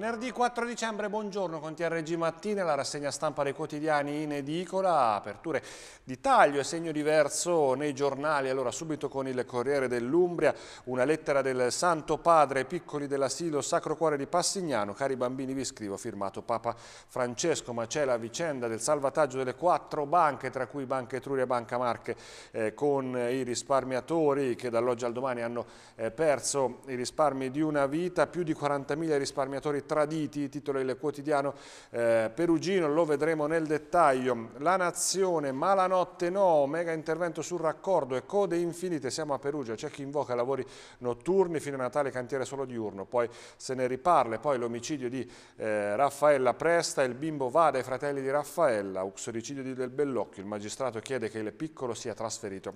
Venerdì 4 dicembre, buongiorno con TRG Mattina, la rassegna stampa dei quotidiani in edicola, aperture di taglio e segno diverso nei giornali. Allora subito con il Corriere dell'Umbria, una lettera del Santo Padre, piccoli dell'asilo Sacro Cuore di Passignano, cari bambini vi scrivo, firmato Papa Francesco, ma c'è la vicenda del salvataggio delle quattro banche, tra cui Banca Etruria e Banca Marche, eh, con i risparmiatori che dall'oggi al domani hanno eh, perso i risparmi di una vita, più di 40.000 risparmiatori traditi, titolo il quotidiano eh, perugino, lo vedremo nel dettaglio. La Nazione, Malanotte no, mega intervento sul raccordo e code infinite, siamo a Perugia, c'è chi invoca lavori notturni, fino a Natale cantiere solo diurno, poi se ne riparla, poi l'omicidio di eh, Raffaella Presta, il bimbo va dai fratelli di Raffaella, uxoricidio di Del Bellocchio, il magistrato chiede che il piccolo sia trasferito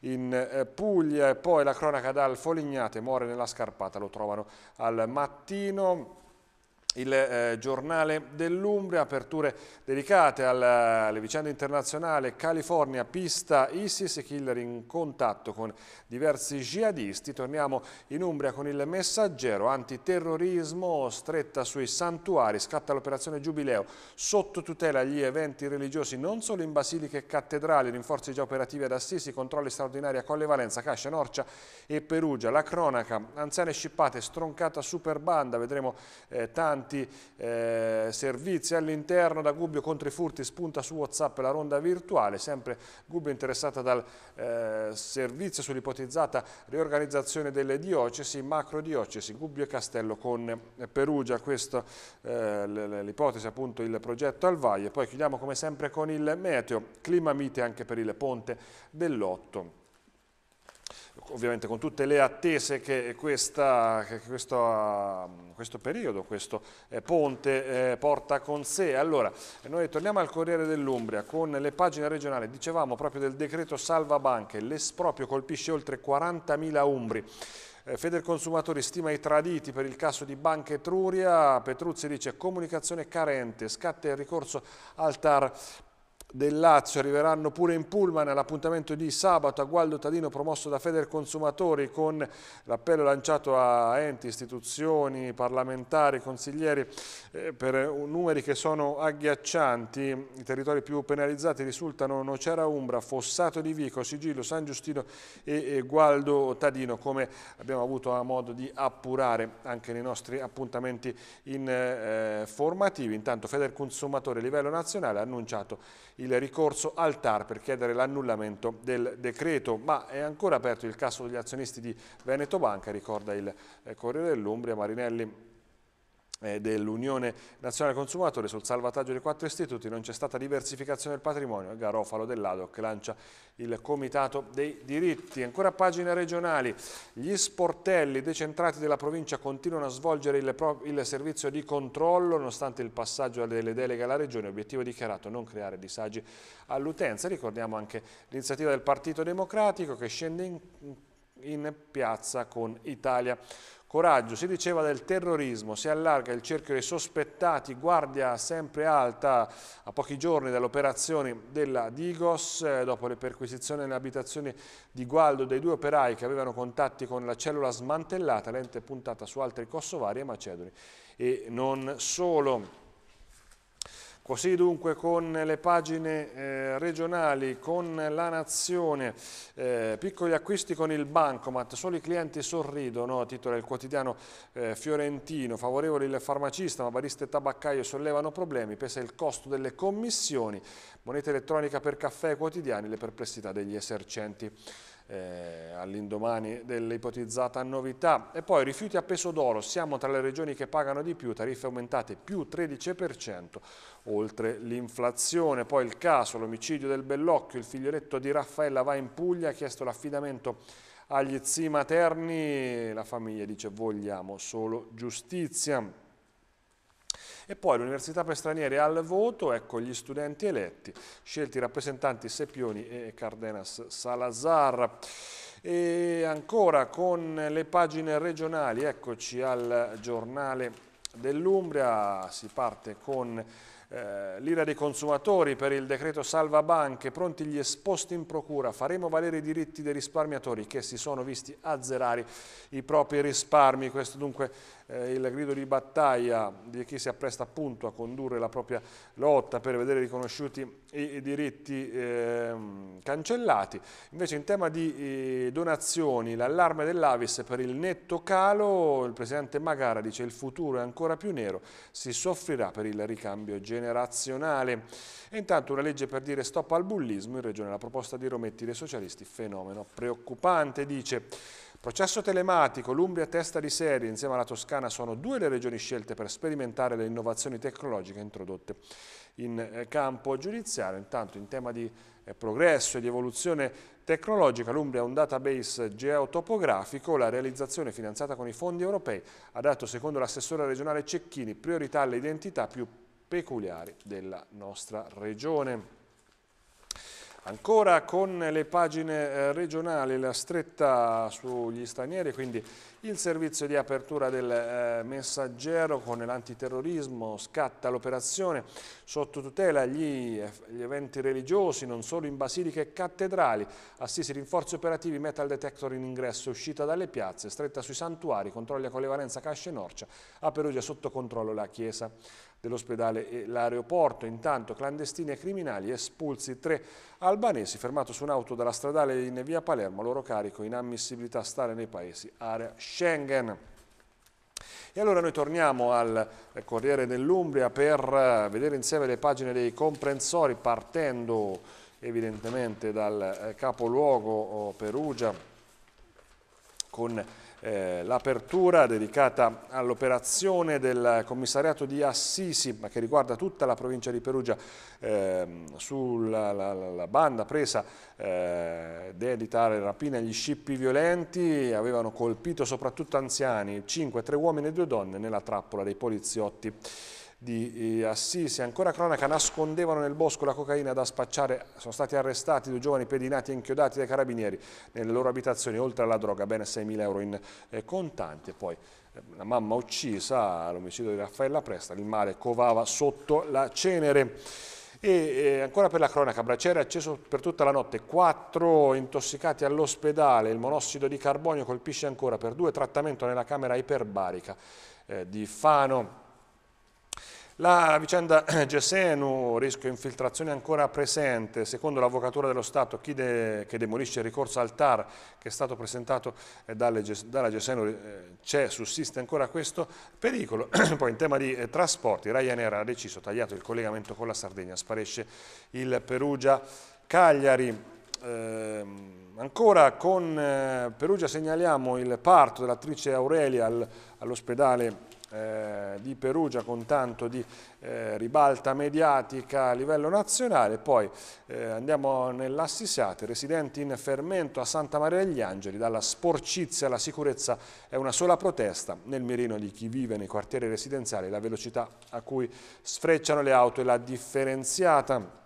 in eh, Puglia e poi la cronaca dal Folignate muore nella scarpata, lo trovano al mattino il eh, giornale dell'Umbria, aperture dedicate alla, alle vicende internazionali California, pista ISIS, killer in contatto con diversi jihadisti. Torniamo in Umbria con il messaggero antiterrorismo, stretta sui santuari, scatta l'operazione Giubileo, sotto tutela gli eventi religiosi non solo in basiliche e cattedrali, rinforzi già operativi ad Assisi, controlli straordinari a Colle Valenza, Cascia, Norcia e Perugia. La cronaca, anziane scippate, stroncata superbanda, vedremo eh, tanti tanti eh, servizi all'interno, da Gubbio contro i furti spunta su Whatsapp la ronda virtuale, sempre Gubbio interessata dal eh, servizio sull'ipotizzata riorganizzazione delle diocesi, macro diocesi, Gubbio e Castello con eh, Perugia, questa eh, l'ipotesi appunto il progetto Alvaie, poi chiudiamo come sempre con il meteo, clima mite anche per il ponte dell'Otto ovviamente con tutte le attese che, questa, che questo, mm, questo, periodo, questo eh, ponte eh, porta con sé. Allora, noi torniamo al Corriere dell'Umbria con le pagine regionali, dicevamo proprio del decreto salva banche, l'esproprio colpisce oltre 40.000 umbri. Eh, Feder Consumatori stima i traditi per il caso di Banca Etruria, Petruzzi dice comunicazione carente, scatta il ricorso al TAR del Lazio arriveranno pure in pullman all'appuntamento di sabato a Gualdo Tadino promosso da Feder Consumatori con l'appello lanciato a enti, istituzioni, parlamentari, consiglieri eh, per numeri che sono agghiaccianti. I territori più penalizzati risultano Nocera Umbra, Fossato di Vico, Sigillo, San Giustino e, e Gualdo Tadino come abbiamo avuto modo di appurare anche nei nostri appuntamenti informativi. Eh, Intanto Feder Consumatori a livello nazionale ha annunciato il ricorso al TAR per chiedere l'annullamento del decreto, ma è ancora aperto il caso degli azionisti di Veneto Banca, ricorda il eh, Corriere dell'Umbria Marinelli eh, dell'Unione Nazionale Consumatore sul salvataggio dei quattro istituti, non c'è stata diversificazione del patrimonio, Garofalo dell'Adoc lancia il Comitato dei Diritti. Ancora pagine regionali, gli sportelli decentrati della provincia continuano a svolgere il, il servizio di controllo nonostante il passaggio delle deleghe alla Regione, obiettivo dichiarato non creare disagi all'utenza. Ricordiamo anche l'iniziativa del Partito Democratico che scende in, in piazza con Italia Coraggio, si diceva del terrorismo, si allarga il cerchio dei sospettati, guardia sempre alta a pochi giorni dall'operazione della Digos, eh, dopo le perquisizioni nelle abitazioni di Gualdo dei due operai che avevano contatti con la cellula smantellata, lente puntata su altri kosovari e macedoni. E non solo. Così dunque con le pagine eh, regionali, con la nazione, eh, piccoli acquisti con il bancomat, solo i clienti sorridono, titola il quotidiano eh, fiorentino, favorevoli il farmacista, ma barista e tabaccaio sollevano problemi, pesa il costo delle commissioni, moneta elettronica per caffè e quotidiani, le perplessità degli esercenti eh, all'indomani dell'ipotizzata novità. E poi rifiuti a peso d'oro, siamo tra le regioni che pagano di più, tariffe aumentate più 13%, oltre l'inflazione. Poi il caso, l'omicidio del Bellocchio, il figlioletto di Raffaella va in Puglia, ha chiesto l'affidamento agli zii materni, la famiglia dice vogliamo solo giustizia. E poi l'Università per Stranieri al voto, ecco gli studenti eletti, scelti i rappresentanti Sepioni e Cardenas Salazar. E ancora con le pagine regionali, eccoci al giornale dell'Umbria, si parte con eh, l'ira dei consumatori per il decreto salva banche, pronti gli esposti in procura, faremo valere i diritti dei risparmiatori che si sono visti azzerare i propri risparmi, questo dunque eh, il grido di battaglia di chi si appresta appunto a condurre la propria lotta per vedere riconosciuti i, i diritti eh, cancellati. Invece in tema di eh, donazioni, l'allarme dell'Avis per il netto calo, il presidente Magara dice il futuro è ancora più nero, si soffrirà per il ricambio generazionale. E intanto una legge per dire stop al bullismo in regione, la proposta di Rometti dei socialisti, fenomeno preoccupante, dice Processo telematico, l'Umbria testa di serie insieme alla Toscana sono due le regioni scelte per sperimentare le innovazioni tecnologiche introdotte in eh, campo giudiziario. Intanto in tema di eh, progresso e di evoluzione tecnologica l'Umbria ha un database geotopografico, la realizzazione finanziata con i fondi europei ha dato secondo l'assessore regionale Cecchini priorità alle identità più peculiari della nostra regione. Ancora con le pagine eh, regionali la stretta sugli stranieri, quindi il servizio di apertura del eh, messaggero con l'antiterrorismo scatta l'operazione sotto tutela gli, eh, gli, eventi religiosi non solo in basiliche e cattedrali, assisi rinforzi operativi, metal detector in ingresso, e uscita dalle piazze, stretta sui santuari, controlli a Colevarenza, Casce e Norcia, a Perugia sotto controllo la chiesa dell'ospedale e l'aeroporto. Intanto clandestini e criminali espulsi tre albanesi fermato su un'auto dalla stradale in via Palermo, loro carico in inammissibilità stare nei paesi area Schengen. E allora noi torniamo al Corriere dell'Umbria per eh, vedere insieme le pagine dei comprensori partendo evidentemente dal eh, capoluogo oh, Perugia con eh, l'apertura dedicata all'operazione del commissariato di Assisi, ma che riguarda tutta la provincia di Perugia, eh, sulla la, la banda presa eh, dedita alle rapine agli scippi violenti, avevano colpito soprattutto anziani, 5, 3 uomini e 2 donne nella trappola dei poliziotti di eh, Assisi, ancora cronaca, nascondevano nel bosco la cocaina da spacciare, sono stati arrestati due giovani pedinati e inchiodati dai carabinieri nelle loro abitazioni, oltre alla droga, ben 6.000 euro in eh, contanti e poi eh, la mamma uccisa, l'omicidio di Raffaella Presta, il male covava sotto la cenere. E ancora per la cronaca, braciere acceso per tutta la notte, quattro intossicati all'ospedale, il monossido di carbonio colpisce ancora per due trattamento nella camera iperbarica di Fano. La vicenda Gesenu, rischio infiltrazione ancora presente, secondo l'Avvocatura dello Stato chi de, che demolisce il ricorso al TAR che è stato presentato eh, dalle, dalla Gesenu eh, c'è, sussiste ancora questo pericolo. Poi in tema di eh, trasporti Ryanair ha deciso, tagliato il collegamento con la Sardegna, sparisce il Perugia-Cagliari. Eh, ancora con eh, Perugia segnaliamo il parto dell'attrice Aurelia all'ospedale eh, di Perugia con tanto di eh, ribalta mediatica a livello nazionale, poi eh, andiamo nell'Assisiate, residenti in fermento a Santa Maria degli Angeli, dalla sporcizia alla sicurezza è una sola protesta, nel mirino di chi vive nei quartieri residenziali la velocità a cui sfrecciano le auto e la differenziata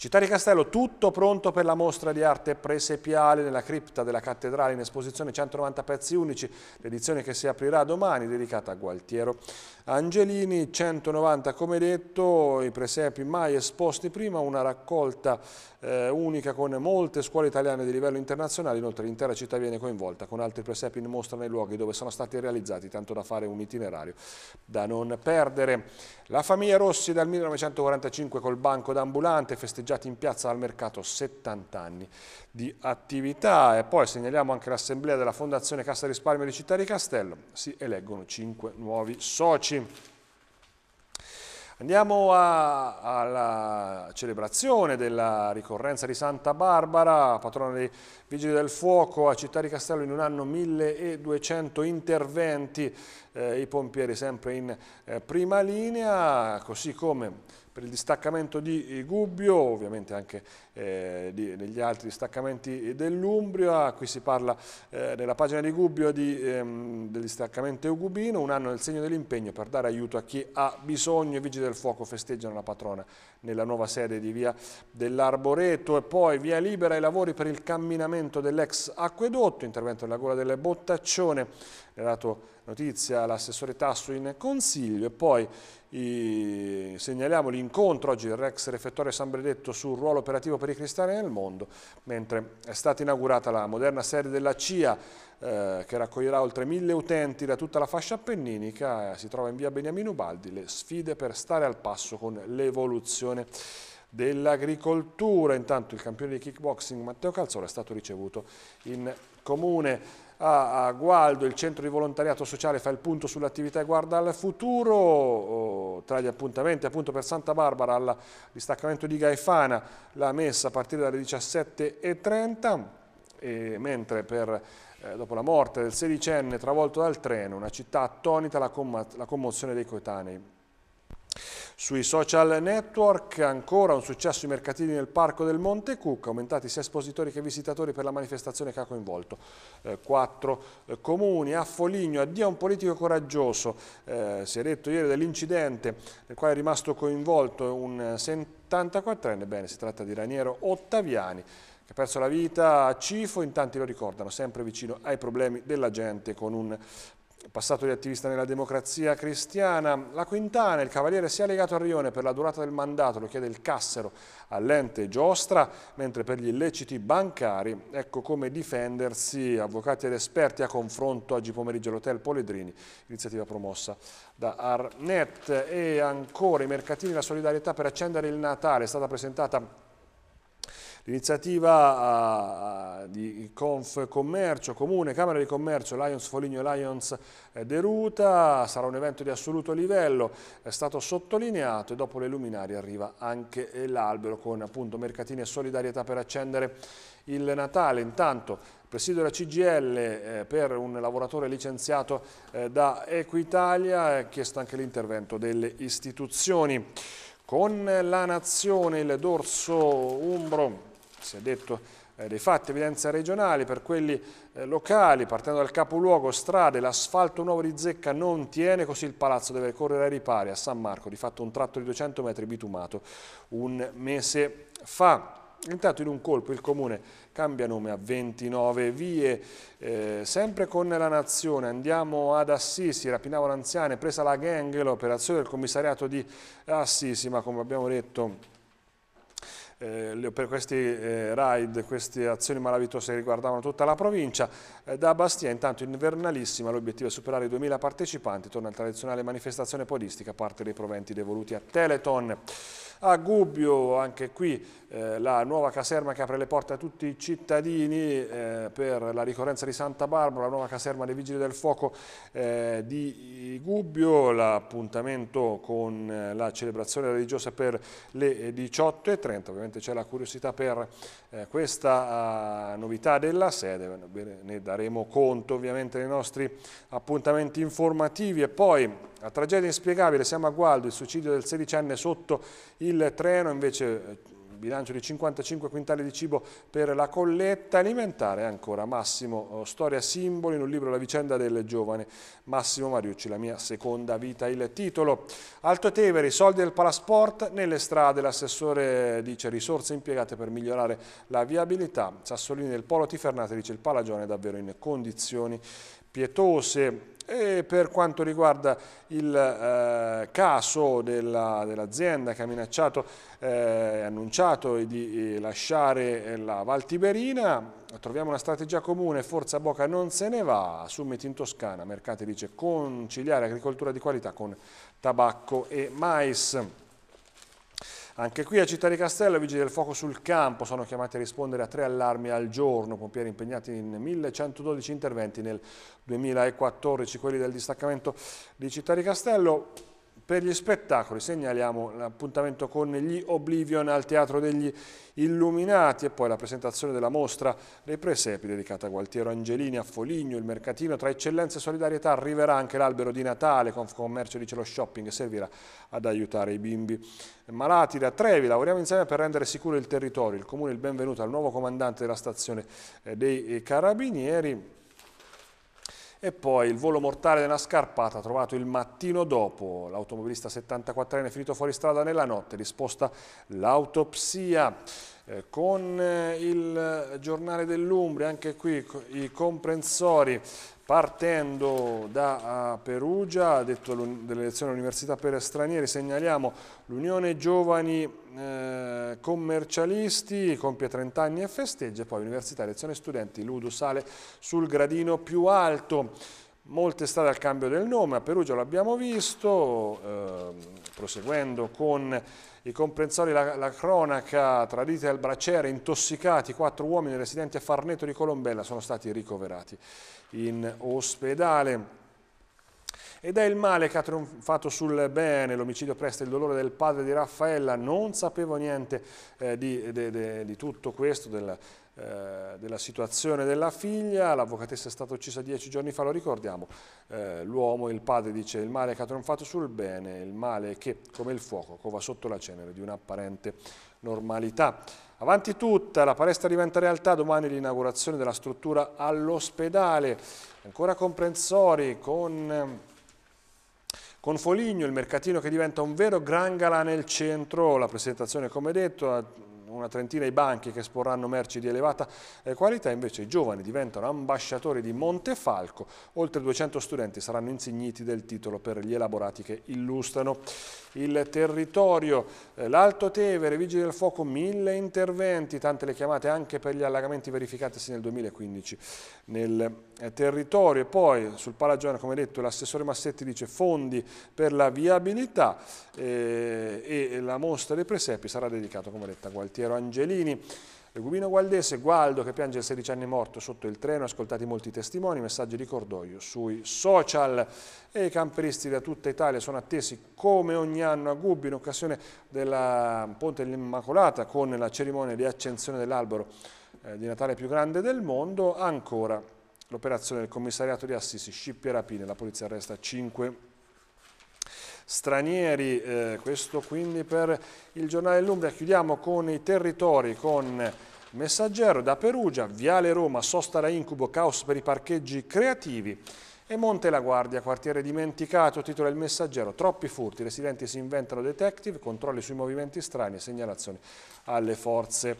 Città di Castello, tutto pronto per la mostra di arte presepiale nella cripta della cattedrale in esposizione 190 pezzi unici, l'edizione che si aprirà domani dedicata a Gualtiero. Angelini, 190 come detto, i presepi mai esposti prima, una raccolta eh, unica con molte scuole italiane di livello internazionale, inoltre l'intera città viene coinvolta con altri presepi in mostra nei luoghi dove sono stati realizzati, tanto da fare un itinerario da non perdere. La famiglia Rossi dal 1945 col banco d'ambulante festeggiava parcheggiati in piazza al mercato 70 anni di attività. E poi segnaliamo anche l'assemblea della Fondazione Cassa Risparmio di Città di Castello, si eleggono 5 nuovi soci. Andiamo a, alla celebrazione della ricorrenza di Santa Barbara, patrona dei Vigili del Fuoco a Città di Castello in un anno 1200 interventi, eh, i pompieri sempre in eh, prima linea, così come per il distaccamento di eh, Gubbio, ovviamente anche eh, di, negli altri distaccamenti dell'Umbria, qui si parla eh, nella pagina di Gubbio di, ehm, del distaccamento eugubino, un anno nel segno dell'impegno per dare aiuto a chi ha bisogno, i Vigili del Fuoco festeggiano la patrona nella nuova sede di via dell'Arboreto e poi via libera ai lavori per il camminamento dell'ex acquedotto, intervento della gola del Bottaccione, ne ha dato notizia l'assessore Tasso in consiglio e poi i, segnaliamo l'incontro oggi del Rex Refettorio San Benedetto sul ruolo operativo per i cristiani nel mondo, mentre è stata inaugurata la moderna sede della CIA eh, che raccoglierà oltre mille utenti da tutta la fascia appenninica, si trova in via Beniamino Baldi, le sfide per stare al passo con l'evoluzione dell'agricoltura. Intanto il campione di kickboxing Matteo Calzolo è stato ricevuto in comune. A Gualdo il centro di volontariato sociale fa il punto sull'attività e guarda al futuro, oh, tra gli appuntamenti appunto per Santa Barbara al distaccamento di Gaifana la messa a partire dalle 17.30 e mentre per eh, dopo la morte del sedicenne travolto dal treno, una città attonita la, commo la commozione dei coetanei. Sui social network ancora un successo i mercatini nel Parco del Monte Cucca, aumentati sia espositori che visitatori per la manifestazione che ha coinvolto eh, quattro eh, comuni. A Foligno addio a un politico coraggioso, eh, si è detto ieri dell'incidente nel quale è rimasto coinvolto un 74enne, bene si tratta di Raniero Ottaviani che ha perso la vita a Cifo, in tanti lo ricordano, sempre vicino ai problemi della gente con un passato di attivista nella democrazia cristiana. La Quintana, il Cavaliere, si è legato a Rione per la durata del mandato, lo chiede il Cassero all'ente Giostra, mentre per gli illeciti bancari, ecco come difendersi, avvocati ed esperti a confronto oggi pomeriggio all'Hotel Poledrini, iniziativa promossa da Arnet. E ancora i mercatini, la solidarietà per accendere il Natale, è stata presentata L'iniziativa ah, ah, di Conf Commercio, Comune, Camera di Commercio, Lions Foligno e Lions eh, Deruta sarà un evento di assoluto livello, è stato sottolineato e dopo le luminari arriva anche eh, l'albero con appunto mercatini e solidarietà per accendere il Natale. Intanto presidio la CGL eh, per un lavoratore licenziato eh, da Equitalia, è chiesto anche l'intervento delle istituzioni. Con la Nazione, il dorso Umbro si è detto eh, dei fatti, evidenza regionale, per quelli eh, locali, partendo dal capoluogo, strade, l'asfalto nuovo di Zecca non tiene, così il palazzo deve correre ai ripari a San Marco, di fatto un tratto di 200 metri bitumato un mese fa. Intanto in un colpo il comune cambia nome a 29 vie, eh, sempre con la nazione andiamo ad Assisi, rapinavano anziane, presa la gang, l'operazione del commissariato di Assisi, ma come abbiamo detto eh, per questi eh, raid, queste azioni malavitose che riguardavano tutta la provincia. Eh, da Bastia intanto invernalissima, l'obiettivo è superare i 2000 partecipanti, torna alla tradizionale manifestazione podistica, parte dei proventi devoluti a Teleton. A Gubbio, anche qui, eh, la nuova caserma che apre le porte a tutti i cittadini eh, per la ricorrenza di Santa Barbara, la nuova caserma dei Vigili del Fuoco eh, di Gubbio, l'appuntamento con eh, la celebrazione religiosa per le 18.30, ovviamente c'è la curiosità per eh, questa ah, novità della sede, ne daremo conto ovviamente nei nostri appuntamenti informativi e poi la tragedia inspiegabile, siamo a Gualdo, il suicidio del sedicenne sotto il treno, invece eh, bilancio di 55 quintali di cibo per la colletta alimentare ancora Massimo eh, Storia Simboli in un libro La vicenda del giovane Massimo Mariucci La mia seconda vita il titolo Alto Tevere i soldi del Palasport nelle strade l'assessore dice risorse impiegate per migliorare la viabilità Sassolini del Polo Tifernate dice il Palagione è davvero in condizioni pietose e per quanto riguarda il eh, caso dell'azienda che ha minacciato eh, e eh, annunciato di eh, lasciare eh, la Val Tiberina, troviamo una strategia comune, Forza Boca non se ne va, Summit in Toscana, Mercati dice conciliare agricoltura di qualità con tabacco e mais. Anche qui a Città di Castello i vigili del fuoco sul campo sono chiamati a rispondere a tre allarmi al giorno, pompieri impegnati in 1112 interventi nel 2014, quelli del distaccamento di Città di Castello. Per gli spettacoli segnaliamo l'appuntamento con gli Oblivion al Teatro degli Illuminati e poi la presentazione della mostra dei presepi dedicata a Gualtiero Angelini a Foligno, il mercatino tra eccellenza e solidarietà arriverà anche l'albero di Natale, Confcommercio dice lo shopping servirà ad aiutare i bimbi malati da Trevi, lavoriamo insieme per rendere sicuro il territorio, il comune il benvenuto al nuovo comandante della stazione eh, dei eh, Carabinieri e poi il volo mortale della scarpata trovato il mattino dopo, l'automobilista 74enne finito fuori strada nella notte, risposta l'autopsia. Eh, con eh, il giornale dell'Umbria, anche qui i comprensori Partendo da Perugia, ha detto dell'elezione all'Università per Stranieri, segnaliamo l'Unione Giovani eh, Commercialisti, compie 30 anni e festeggia, poi Università Elezione Studenti, Ludo sale sul gradino più alto. Molte strade al cambio del nome, a Perugia l'abbiamo visto, ehm, proseguendo con i comprensori la, la cronaca tradita al braciere, intossicati, quattro uomini residenti a Farneto di Colombella sono stati ricoverati in ospedale. Ed è il male che ha trionfato sul bene, l'omicidio presta il dolore del padre di Raffaella, non sapevo niente eh, di, de, de, di tutto questo, del, eh, della situazione della figlia, l'avvocatessa è stata uccisa dieci giorni fa, lo ricordiamo, eh, l'uomo, il padre dice il male che ha trionfato sul bene, il male che come il fuoco cova sotto la cenere di un'apparente normalità. Avanti tutta, la palestra diventa realtà, domani l'inaugurazione della struttura all'ospedale, ancora comprensori con... Con Foligno il mercatino che diventa un vero gran galà nel centro, la presentazione come detto una trentina i banchi che esporranno merci di elevata eh, qualità, invece i giovani diventano ambasciatori di Montefalco, oltre 200 studenti saranno insigniti del titolo per gli elaborati che illustrano il territorio. Eh, L'Alto Tevere, Vigili del Fuoco, mille interventi, tante le chiamate anche per gli allagamenti verificatisi nel 2015 nel eh, territorio e poi sul Palagione, come detto, l'assessore Massetti dice fondi per la viabilità eh, e la mostra dei presepi sarà dedicata, come detto, a Gualtiero Angelini. Gubino Gualdese, Gualdo che piange il 16 anni morto sotto il treno, ascoltati molti testimoni, messaggi di cordoglio sui social e i camperisti da tutta Italia sono attesi come ogni anno a Gubbi in occasione della Ponte dell'Immacolata con la cerimonia di accensione dell'albero eh, di Natale più grande del mondo, ancora l'operazione del commissariato di Assisi, scippie e rapine, la polizia arresta 5 stranieri, eh, questo quindi per il giornale L'Umbria. Chiudiamo con i territori, con Messaggero da Perugia, Viale Roma, Sosta da Incubo, caos per i parcheggi creativi e Monte la Guardia, quartiere dimenticato, titolo il messaggero, troppi furti, residenti si inventano detective, controlli sui movimenti strani e segnalazioni alle forze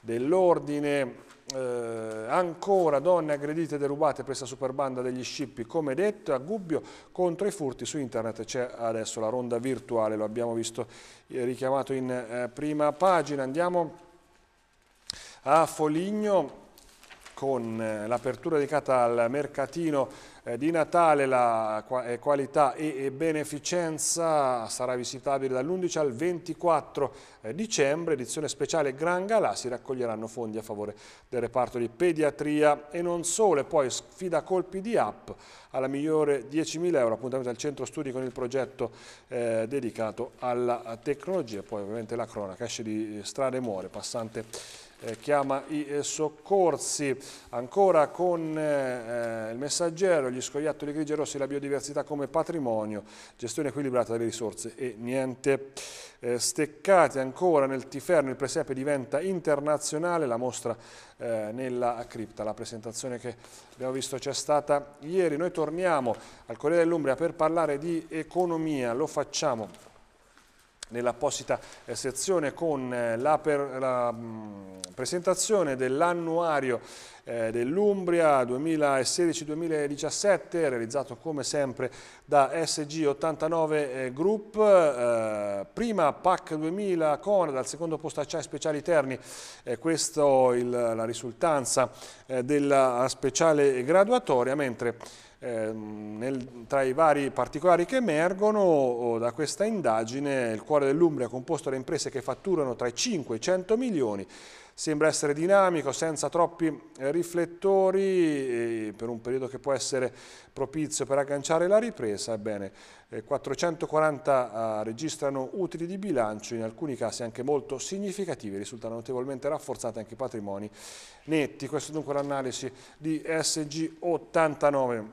dell'ordine eh, ancora donne aggredite e derubate per questa superbanda degli scippi, come detto, a Gubbio contro i furti su internet c'è adesso la ronda virtuale, lo abbiamo visto eh, richiamato in eh, prima pagina. Andiamo a Foligno con eh, l'apertura dedicata al mercatino eh, di Natale, la eh, qualità e beneficenza sarà visitabile dall'11 al 24 dicembre, edizione speciale Gran Galà, si raccoglieranno fondi a favore del reparto di pediatria e non solo, e poi sfida colpi di app alla migliore 10.000 euro, appuntamento al centro studi con il progetto eh, dedicato alla tecnologia, poi ovviamente la cronaca, esce di strade muore, passante eh, chiama i eh, soccorsi. Ancora con eh, eh, il messaggero, gli scoiattoli grigi e rossi, la biodiversità come patrimonio, gestione equilibrata delle risorse e niente. Eh, steccati ancora nel Tiferno, il presepe diventa internazionale, la mostra nella cripta, la presentazione che abbiamo visto c'è stata ieri. Noi torniamo al Corriere dell'Umbria per parlare di economia, lo facciamo nell'apposita eh, sezione con eh, la, per, la mh, mm, presentazione dell'annuario eh, dell'Umbria 2016-2017 realizzato come sempre da SG 89 eh, Group eh, prima PAC 2000 con dal secondo posto Acciai Speciali Terni eh, questa è la risultanza della speciale graduatoria mentre Ehm, nel, tra i vari particolari che emergono da questa indagine, il cuore dell'Umbria, composto da imprese che fatturano tra i 5 e i 100 milioni, sembra essere dinamico, senza troppi eh, riflettori, per un periodo che può essere propizio per agganciare la ripresa. Ebbene, 440 eh, ah, registrano utili di bilancio, in alcuni casi anche molto significativi, risultano notevolmente rafforzati anche i patrimoni netti. questo è dunque l'analisi di SG89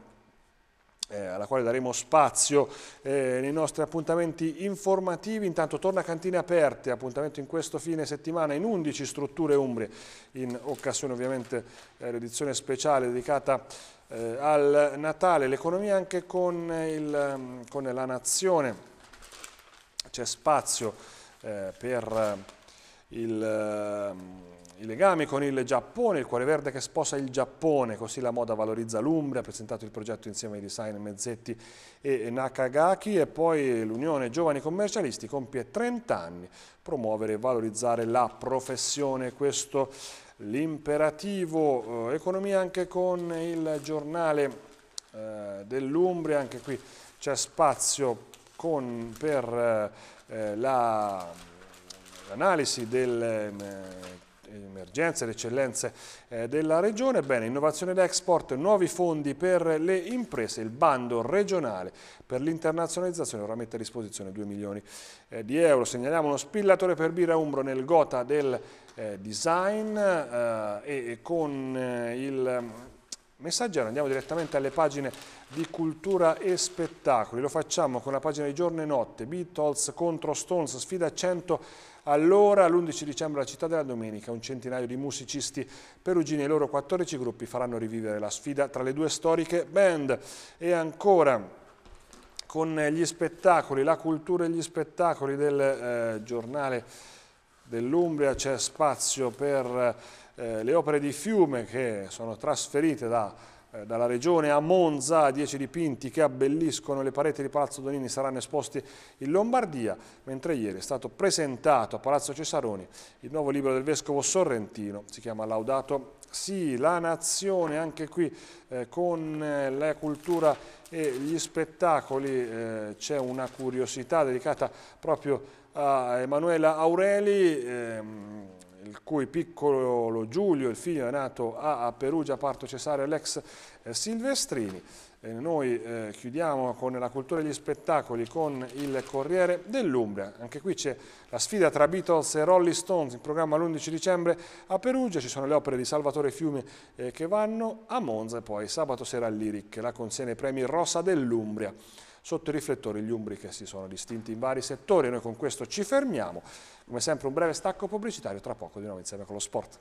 eh, alla quale daremo spazio eh, nei nostri appuntamenti informativi. Intanto torna Cantine Aperte, appuntamento in questo fine settimana in 11 strutture umbrie, in occasione ovviamente dell'edizione eh, speciale dedicata eh, al Natale, l'economia anche con, il, mm, con, la nazione. C'è spazio eh, per eh, il mm, i legami con il Giappone, il cuore verde che sposa il Giappone, così la moda valorizza l'Umbria, ha presentato il progetto insieme ai design Mezzetti e Nakagaki e poi l'Unione Giovani Commercialisti compie 30 anni, promuovere e valorizzare la professione, questo l'imperativo, eh, economia anche con il giornale eh, dell'Umbria, anche qui c'è spazio con, per eh, eh l'analisi la, del eh, emergenze, le eccellenze eh, della regione. Bene, innovazione ed export, nuovi fondi per le imprese, il bando regionale per l'internazionalizzazione ora mette a disposizione 2 milioni eh, di euro. Segnaliamo uno spillatore per birra umbro nel gota del eh, design e con il messaggero andiamo direttamente alle pagine di cultura e spettacoli. Lo facciamo con la pagina di giorno e notte, Beatles contro Stones, sfida 100 allora, l'11 dicembre la Città della Domenica, un centinaio di musicisti perugini e i loro 14 gruppi faranno rivivere la sfida tra le due storiche band. E ancora con gli spettacoli, la cultura e gli spettacoli del eh, giornale dell'Umbria c'è spazio per eh, le opere di fiume che sono trasferite da eh, dalla Regione a Monza, 10 dipinti che abbelliscono le pareti di Palazzo Donini saranno esposti in Lombardia, mentre ieri è stato presentato a Palazzo Cesaroni il nuovo libro del Vescovo Sorrentino, si chiama Laudato sì, la nazione anche qui eh, con eh, la cultura e gli spettacoli eh, c'è una curiosità dedicata proprio a Emanuela Aureli. Ehm, il cui piccolo Giulio, il figlio è nato a, a Perugia, parto Cesare l'ex eh, Silvestrini. E noi eh, chiudiamo con la cultura degli spettacoli con il Corriere dell'Umbria. Anche qui c'è la sfida tra Beatles e Rolling Stones in programma l'11 dicembre a Perugia. Ci sono le opere di Salvatore Fiume eh, che vanno a Monza e poi sabato sera al Lyric, la consegna ai premi Rosa dell'Umbria. Sotto i riflettori gli umbri che si sono distinti in vari settori. Noi con questo ci fermiamo. Come sempre un breve stacco pubblicitario, tra poco di nuovo insieme con lo sport.